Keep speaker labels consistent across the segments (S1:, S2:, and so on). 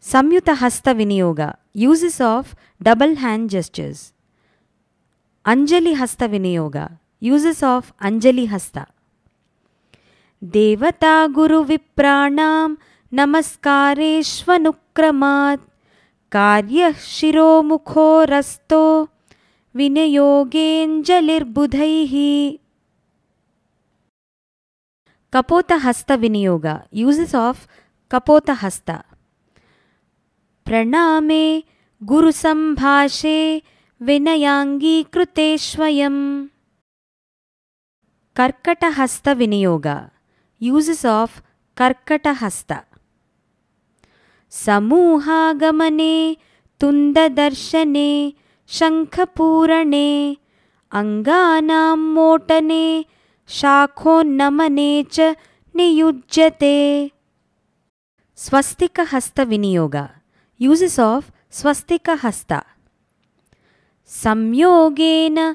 S1: Samyutta Hasta Vinyoga uses of double hand gestures. Anjali Hasta Vinyoga uses of Anjali Hasta. देवता गुरुविप्राणां नमस्कारेष्वनुक्रमात् कार्यः शिरोमुखोरस्तो विनियोगेञ्जलिर्बुधैः कपोतहस्तविनियोग यूसेस् आफ् कपोतहस्त प्रणामे गुरुसम्भाषे विनयाङ्गीकृते स्वयम् कर्कटहस्तविनियोग यूसस् आफ् कर्कटहस्त समूहागमने तुन्ददर्शने शङ्खपूरणे अङ्गानां मोटने शाखोन्नमने च नियुज्यते स्वस्तिकहस्तविनियोग uses of swastika hasta. Samyogena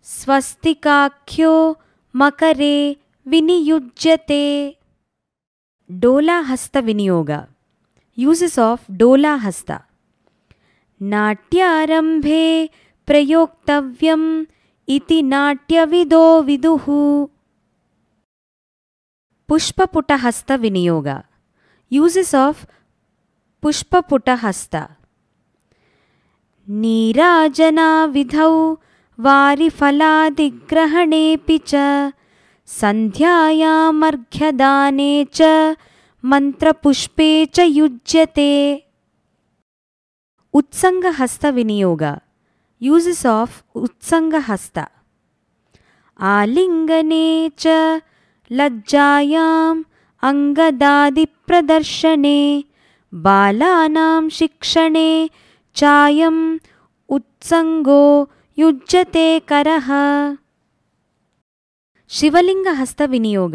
S1: swastikakhyo makare viniyujyate. Dola hasta viniyoga uses of dola hasta. Natyarambhe प्रयोक्तव्यम् इति नाट्यविदो विदुः पुष्पपुटहस्तविनियोग यूसेस् आफ् पुष्पपुटहस्त नीराजनाविधौ वारिफलादिग्रहणेऽपि च सन्ध्यायामर्घ्यदाने च मन्त्रपुष्पे च युज्यते उत्सङ्गहस्तविनियोग यूसस् आफ् उत्सङ्गहस्त आलिङ्गने च लज्जायाम् अङ्गदादिप्रदर्शने बालानां शिक्षणे चायम् उत्सङ्गो युज्यते करः ಶಿವಲಿಂಗಹಸ್ತವಿನಿಯೋಗ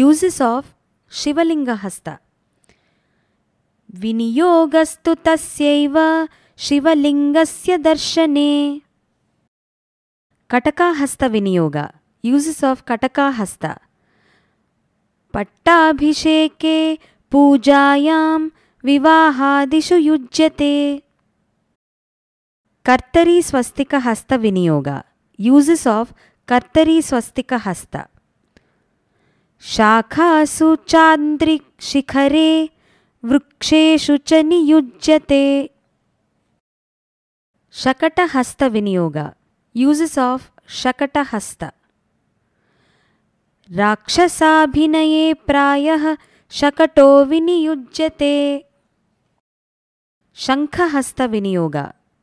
S1: ಯೂಸಸ್ ಆಫ್ ಶಿವಲಿಂಗಹಸ್ತ ವಿನಿಯೋಗಸ್ತು ತಸ್ಯೈವ ಶಿವಲಿಂಗಸ್ಯ ದರ್ಶನೆ ಕಟಕಾಹಸ್ತವಿನಿಯೋಗ ಯೂಸಸ್ ಆಫ್ ಕಟಕಾಹಸ್ತ ಪಟ್ಟಾಭಿಷೇಕೆ ಪೂಜಾಯಾಂ विवाहादिषु युज्यते कर्तरी स्वस्तिक हस्त विनियोग यूजेस ऑफ कर्तरी स्वस्तिक हस्त शाखासु चांद्रिक शिखरे वृक्षेषु च नियुज्यते शकट हस्त विनियोग यूजेस ऑफ शकट हस्त राक्षसाभिनये प्रायः शकटो विनियुज्यते ಶಂಖಹಸ್ತ ವಿನಿಯೋಗ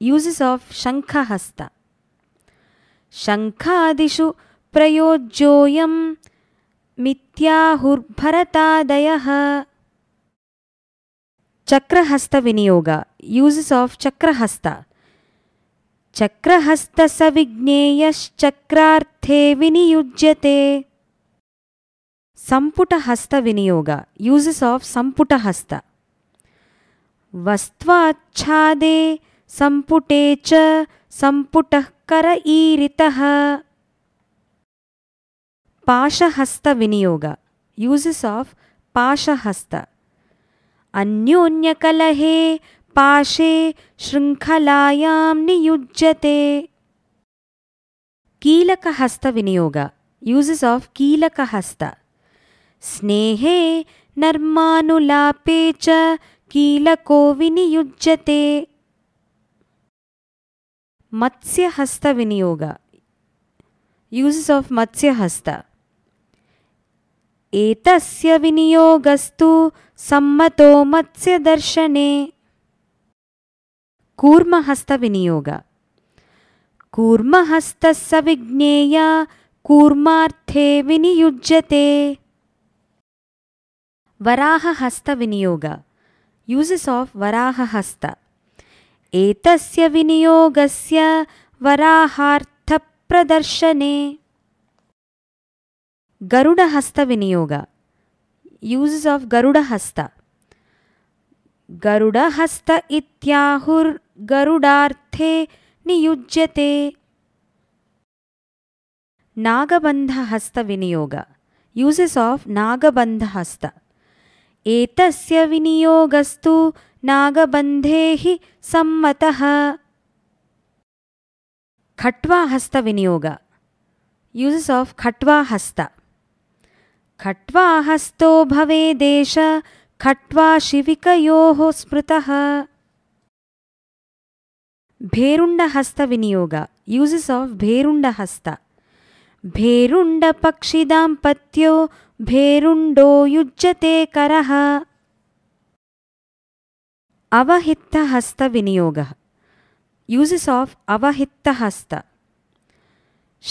S1: ಯೂಸಸ್ ಆಫ್ ಶಂಖಹಸ್ತ ಶಂಖಾದಿಷು ಪ್ರಯೋಜ್ಯೋಯಂ ಮಿಥ್ಯಾಹುರ್ಭರತಾದಯ ಚಕ್ರಹಸ್ತ ವಿನಿಯೋಗ ಯೂಸಸ್ ಆಫ್ ಚಕ್ರಹಸ್ತ ಚಕ್ರಹಸ್ತ ಸವಿಜ್ಞೇಯಶ್ಚಕ್ರಾರ್ಥೇ ವಿನಿಯುಜ್ಯತೆ ಸಂಪುಟ ಹಸ್ತ ವಿನಿಯೋಗ ಯೂಸಸ್ ಆಫ್ ಸಂಪುಟ ಹಸ್ತ वस्त्वाच्छादे संपुटे च सम्पुटः कर ईरितः विनियोग यूजेस ऑफ पाशहस्त अन्योन्यकलहे पाशे श्रृंखलायां नियुज्यते कीलक हस्त विनियोग यूजेस ऑफ कीलक हस्त स्नेहे नर्मानुलापे च कीलको विनियुज्यते मत्स्यहस्तविनियोग यूसस् आफ् मत्स्यहस्त एतस्य विनियोगस्तु सम्मतो मत्स्यदर्शने कूर्महस्तविनियोग कूर्महस्तस्य विज्ञेया कूर्मार्थे विनियुज्यते वराहहस्तविनियोग uses of varahahasta. Etasya viniyogasya varahartha pradarshane. Garuda hasta viniyoga. Uses of Garuda hasta. Garuda hasta ityahur garudarthe niyujyate. Nagabandha hasta viniyoga. Uses of Nagabandha hasta. एतस्य विनियोगस्तु नागबन्धेः सम्मतः खट्वाहस्तविनियोग uses of खट्वाहस्त खट्वाहस्तो भवेदेश खट्वाशिविकयोः स्मृतः भेरुण्डहस्तविनियोग uses of भेरुण्डहस्त भेरुण्डपक्षिदाम्पत्यो भेरुण्डो युज्यते करः हस्तविनियोगः यूसिस् of अवहित्तहस्त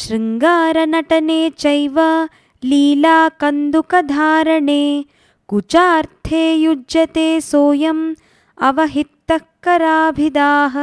S1: शृङ्गारनटने चैव लीलाकन्दुकधारणे कुचार्थे युज्यते सोऽयम् अवहित्तः कराभिदाः